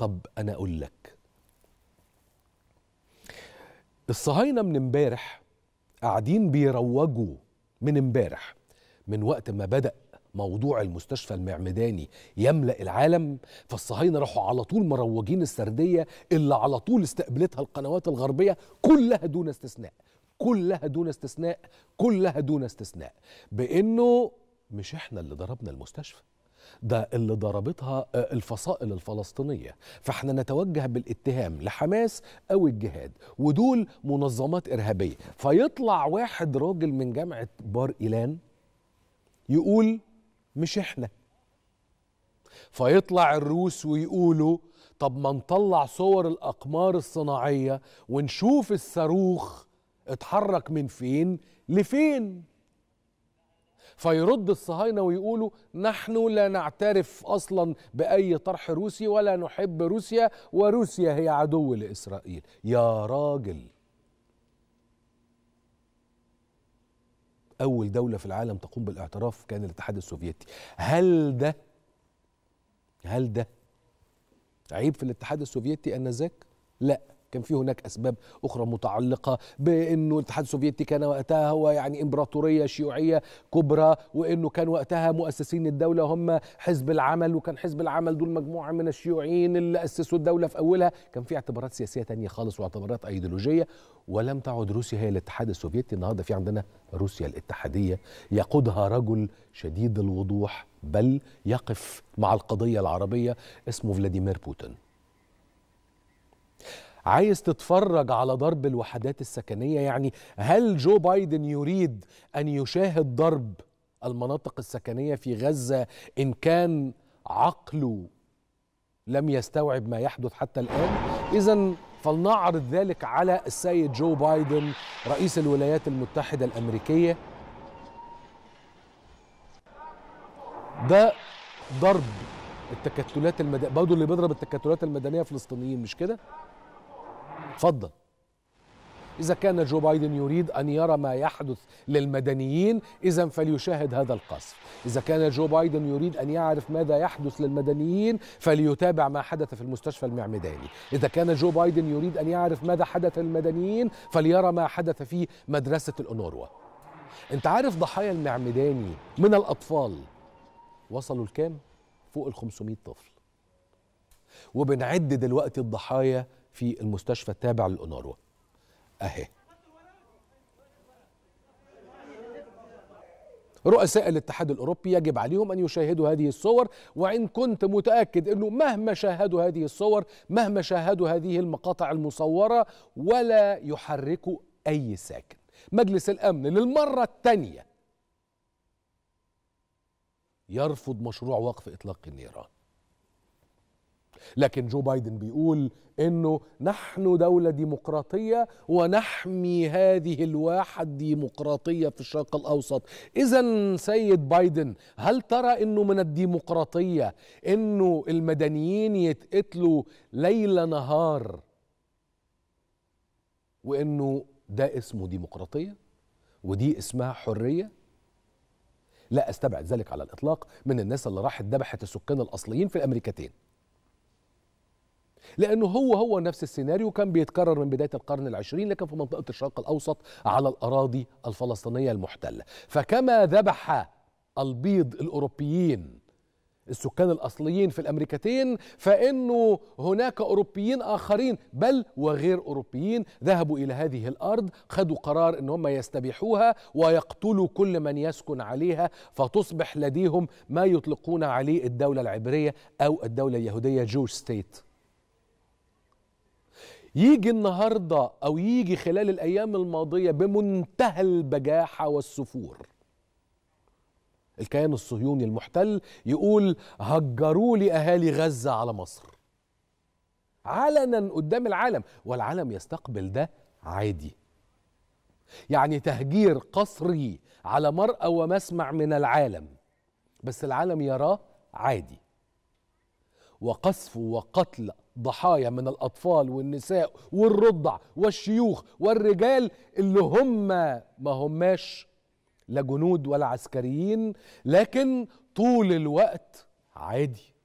طب انا اقول لك الصهاينه من امبارح قاعدين بيروجوا من امبارح من وقت ما بدا موضوع المستشفى المعمداني يملا العالم فالصهاينه راحوا على طول مروجين السرديه اللي على طول استقبلتها القنوات الغربيه كلها دون استثناء كلها دون استثناء كلها دون استثناء بانه مش احنا اللي ضربنا المستشفى ده اللي ضربتها آه، الفصائل الفلسطينية فاحنا نتوجه بالاتهام لحماس أو الجهاد ودول منظمات إرهابية فيطلع واحد راجل من جامعة بار إيلان يقول مش احنا فيطلع الروس ويقولوا طب ما نطلع صور الأقمار الصناعية ونشوف الصاروخ اتحرك من فين لفين فيرد الصهاينة ويقولوا نحن لا نعترف أصلا بأي طرح روسي ولا نحب روسيا وروسيا هي عدو لإسرائيل يا راجل أول دولة في العالم تقوم بالاعتراف كان الاتحاد السوفيتي هل ده هل ده عيب في الاتحاد السوفيتي أنذاك؟ لا كان في هناك اسباب اخرى متعلقه بانه الاتحاد السوفيتي كان وقتها هو يعني امبراطوريه شيوعيه كبرى وانه كان وقتها مؤسسين الدوله هم حزب العمل وكان حزب العمل دول مجموعه من الشيوعيين اللي اسسوا الدوله في اولها كان في اعتبارات سياسيه تانية خالص واعتبارات ايديولوجيه ولم تعد روسيا هي الاتحاد السوفيتي النهارده في عندنا روسيا الاتحاديه يقودها رجل شديد الوضوح بل يقف مع القضيه العربيه اسمه فلاديمير بوتين عايز تتفرج على ضرب الوحدات السكنيه يعني هل جو بايدن يريد ان يشاهد ضرب المناطق السكنيه في غزه ان كان عقله لم يستوعب ما يحدث حتى الان اذا فلنعرض ذلك على السيد جو بايدن رئيس الولايات المتحده الامريكيه ده ضرب التكتلات المدنيه برضه اللي بيضرب التكتلات المدنيه فلسطينيين مش كده اتفضل إذا كان جو بايدن يريد أن يرى ما يحدث للمدنيين إذا فليشاهد هذا القصف إذا كان جو بايدن يريد أن يعرف ماذا يحدث للمدنيين فليتابع ما حدث في المستشفى المعمداني إذا كان جو بايدن يريد أن يعرف ماذا حدث للمدنيين فليرى ما حدث في مدرسة الأونوروا أنت عارف ضحايا المعمداني من الأطفال وصلوا لكام؟ فوق ال 500 طفل وبنعد دلوقتي الضحايا في المستشفى التابع للأونروا أهي رؤساء الاتحاد الأوروبي يجب عليهم أن يشاهدوا هذه الصور وإن كنت متأكد أنه مهما شاهدوا هذه الصور مهما شاهدوا هذه المقاطع المصورة ولا يحركوا أي ساكن مجلس الأمن للمرة الثانية يرفض مشروع وقف إطلاق النيران لكن جو بايدن بيقول انه نحن دوله ديمقراطيه ونحمي هذه الواحه الديمقراطيه في الشرق الاوسط اذا سيد بايدن هل ترى انه من الديمقراطيه انه المدنيين يتقتلوا ليل نهار وانه ده اسمه ديمقراطيه ودي اسمها حريه لا استبعد ذلك على الاطلاق من الناس اللي راحت ذبحت السكان الاصليين في الامريكتين لأنه هو هو نفس السيناريو كان بيتكرر من بداية القرن العشرين لكن في منطقة الشرق الأوسط على الأراضي الفلسطينية المحتلة فكما ذبح البيض الأوروبيين السكان الأصليين في الأمريكتين فإنه هناك أوروبيين آخرين بل وغير أوروبيين ذهبوا إلى هذه الأرض خدوا قرار إن هم يستبيحوها ويقتلوا كل من يسكن عليها فتصبح لديهم ما يطلقون عليه الدولة العبرية أو الدولة اليهودية جوش ستيت يجي النهارده او يجي خلال الايام الماضيه بمنتهى البجاحه والسفور الكيان الصهيوني المحتل يقول هجروا لي اهالي غزه على مصر علنا قدام العالم والعالم يستقبل ده عادي يعني تهجير قسري على مرأى ومسمع من العالم بس العالم يراه عادي وقصف وقتل ضحايا من الاطفال والنساء والرضع والشيوخ والرجال اللي هم ما هماش لا جنود ولا عسكريين لكن طول الوقت عادي